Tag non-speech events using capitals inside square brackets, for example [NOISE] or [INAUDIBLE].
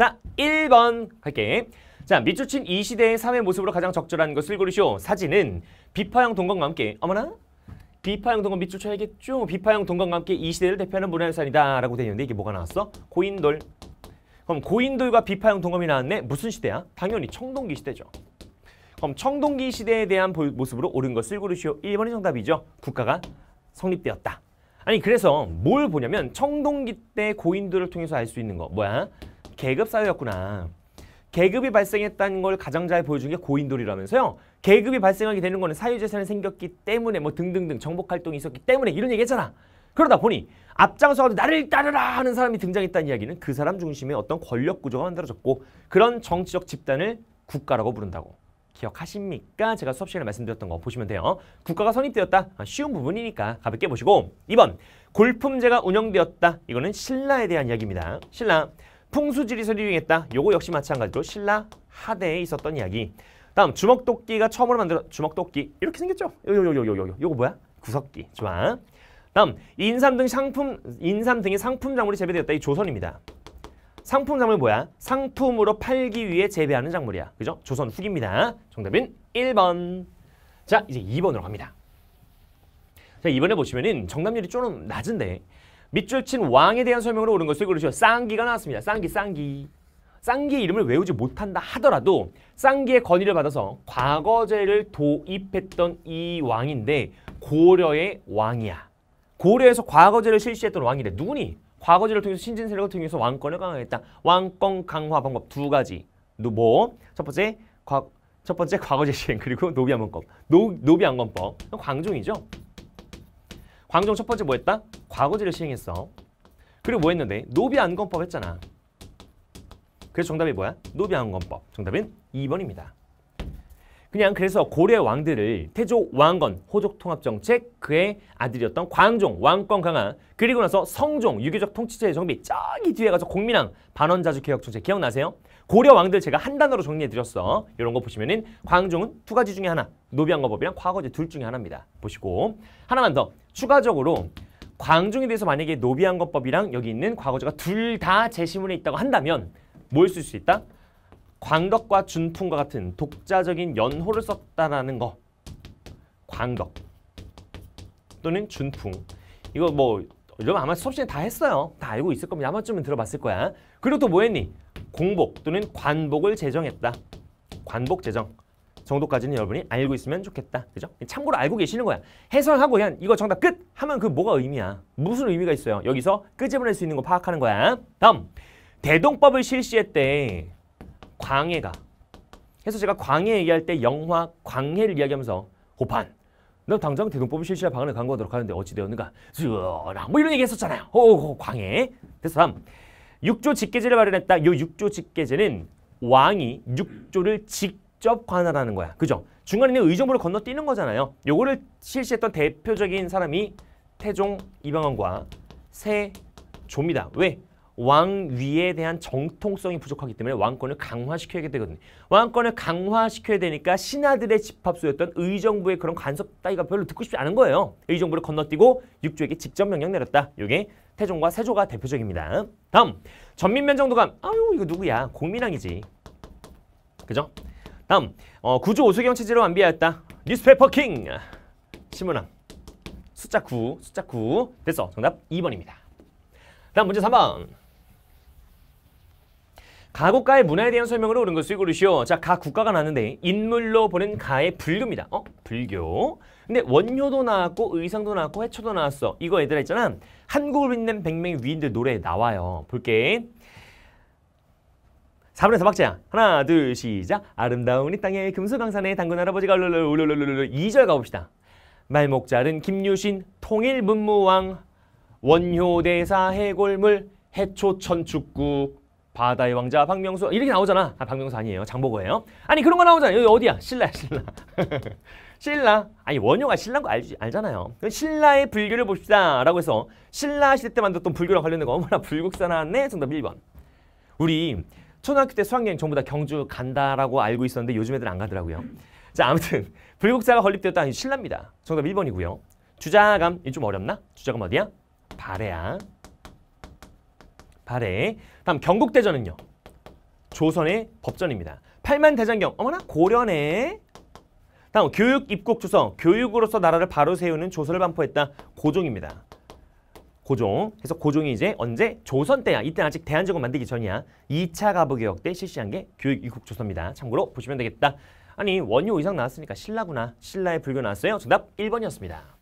자, 1번 갈게. 자, 밑줄친 이 시대의 삶의 모습으로 가장 적절한 것을 고르시오. 사진은 비파형 동공과 함께 어머나? 비파형 동공 밑줄 쳐야겠죠? 비파형 동공과 함께 이 시대를 대표하는 문화유산이다 라고 되어 있는데 이게 뭐가 나왔어? 고인돌. 그럼 고인돌과 비파형 동검이 나왔네? 무슨 시대야? 당연히 청동기 시대죠. 그럼 청동기 시대에 대한 모습으로 옳은 것을 고르시오. 1번이 정답이죠. 국가가 성립되었다. 아니 그래서 뭘 보냐면 청동기 때 고인돌을 통해서 알 수 있는 거 뭐야? 계급 사회였구나. 계급이 발생했다는 걸 가장 잘 보여준 게 고인돌이라면서요. 계급이 발생하게 되는 거는 사유재산이 생겼기 때문에 뭐 등등등 정복활동이 있었기 때문에 이런 얘기 했잖아. 그러다 보니 앞장서가지 나를 따르라 하는 사람이 등장했다는 이야기는 그 사람 중심의 어떤 권력 구조가 만들어졌고 그런 정치적 집단을 국가라고 부른다고. 기억하십니까? 제가 수업 시간에 말씀드렸던 거 보시면 돼요. 국가가 선입되었다. 아, 쉬운 부분이니까 가볍게 보시고 2번 골품제가 운영되었다. 이거는 신라에 대한 이야기입니다. 신라. 풍수지리설을 이용했다. 요거 역시 마찬가지로 신라 하대에 있었던 이야기. 다음 주먹도끼가 처음으로 만들어 주먹도끼 이렇게 생겼죠? 요요 요 요요 요거 뭐야? 구석기 좋아. 다음 인삼 등 상품 인삼 등의 상품 작물이 재배되었다. 이 조선입니다. 상품 작물 뭐야? 상품으로 팔기 위해 재배하는 작물이야. 그죠? 조선 후기입니다. 정답은 1번. 자, 이제 2번으로 갑니다. 자, 이번에 보시면은 정답률이 조금 낮은데 밑줄 친 왕에 대한 설명으로 오른 것을 고르시오. 쌍기가 나왔습니다. 쌍기, 쌍기. 쌍기의 이름을 외우지 못한다 하더라도 쌍기의 건의를 받아서 과거제를 도입했던 이 왕인데 고려의 왕이야. 고려에서 과거제를 실시했던 왕인데 누구니? 과거제를 통해서 신진세력을 통해서 왕권을 강화했다. 왕권 강화 방법 두 가지. 뭐? 첫 번째, 과, 첫 번째 [LAUGHS] 과거제 시행 그리고 노비안건법. 노, 비안건법 광종이죠. 광종 첫 번째 뭐 했다? 과거제를 시행했어. 그리고 뭐 했는데? 노비안검법 했잖아. 그래서 정답이 뭐야? 노비안검법. 정답은 2번입니다. 그냥 그래서 고려 왕들을 태조 왕건 호족 통합 정책 그의 아들이었던 광종 왕권 강화 그리고 나서 성종 유교적 통치체제 정비 저기 뒤에 가서 공민왕 반원자주 개혁 정책 기억나세요? 고려 왕들 제가 한 단어로 정리해 드렸어. 이런 거 보시면은 광종은 두 가지 중에 하나 노비안거법이랑 과거제 둘 중에 하나입니다. 보시고 하나만 더 추가적으로 광종에 대해서 만약에 노비안거법이랑 여기 있는 과거제가 둘 다 제시문에 있다고 한다면 뭘 쓸 수 있다? 광덕과 준풍과 같은 독자적인 연호를 썼다라는 거. 광덕 또는 준풍. 이거 뭐 여러분 아마 수업 시간에 다 했어요. 다 알고 있을 겁니다. 아마쯤은 들어봤을 거야. 그리고 또 뭐 했니? 공복 또는 관복을 제정했다. 관복 제정. 정도까지는 여러분이 알고 있으면 좋겠다. 그죠? 참고로 알고 계시는 거야. 해설하고 그냥 이거 정답 끝! 하면 그 뭐가 의미야? 무슨 의미가 있어요? 여기서 끄집어낼 수 있는 거 파악하는 거야. 다음, 대동법을 실시했대. 광해가 그래서 제가 광해 얘기할 때 영화 광해를 이야기하면서 호판 너 당장 대동법을 실시할 방안을 강구하도록 하는데 어찌 되었는가 주어라 뭐 이런 얘기 했었잖아요 오 광해 그래서 다음 6조 직계제를 마련했다 이 6조 직계제는 왕이 6조를 직접 관할하는 거야 그죠 중간에 있는 의정부를 건너뛰는 거잖아요 요거를 실시했던 대표적인 사람이 태종 이방원과 세조입니다 왜 왕위에 대한 정통성이 부족하기 때문에 왕권을 강화시켜야 되거든요. 왕권을 강화시켜야 되니까 신하들의 집합소였던 의정부의 그런 간섭 따위가 별로 듣고 싶지 않은 거예요. 의정부를 건너뛰고 육조에게 직접 명령 내렸다. 이게 태종과 세조가 대표적입니다. 다음 전민면정도감 아유 이거 누구야 공민왕이지 그죠? 다음 어, 구조 오수경 체제로 완비하였다 뉴스페이퍼 킹 신문왕 숫자 9 숫자 9 됐어 정답 2번입니다 다음 문제 3번 가국가의 문화에 대한 설명으로 오른 것을 고르시오. 자, 각 국가가 나왔는데 인물로 보는 가의 불교입니다. 어? 불교. 근데 원효도 나왔고 의상도 나왔고 해초도 나왔어. 이거 얘들아 있잖아. 한국을 빛낸 백명의 위인들 노래에 나와요. 볼게. 4분의서 박자야. 하나, 둘, 시작. 아름다운 이 땅에 금수강산에 당근 할아버지가 울룰룰룰룰룰 2절 가봅시다. 말목자른 김유신, 통일문무왕, 원효대사 해골물, 해초천축국, 바다의 왕자 박명수 이렇게 나오잖아. 아 박명수 아니에요. 장보고예요. 아니 그런 거 나오잖아. 여기 어디야? 신라 신라. [LAUGHS] 신라. 아니 원효가 신라인 거 알, 알잖아요. 신라의 불교를 봅시다. 라고 해서 신라 시대 때 만들었던 불교랑 관련된 거 얼마나 불국사 나네 정답 1번. 우리 초등학교 때 수학여행 전부 다 경주 간다라고 알고 있었는데 요즘 애들 안 가더라고요. 자 아무튼 불국사가 건립되었다는 신라입니다. 정답 1번이고요. 주자감. 이좀 어렵나? 주자감 어디야? 발해야. 발해. 다음 경국대전은요. 조선의 법전입니다. 팔만 대장경, 어머나 고려네. 다음 교육 입국 조선 교육으로서 나라를 바로 세우는 조선을 반포했다. 고종입니다. 고종. 그래서 고종이 이제 언제? 조선 때야. 이때 아직 대한제국 만들기 전이야. 2차 가부개혁 때 실시한 게 교육 입국 조선입니다 참고로 보시면 되겠다. 아니 원효 이상 나왔으니까 신라구나. 신라의 불교 나왔어요. 정답 1번이었습니다.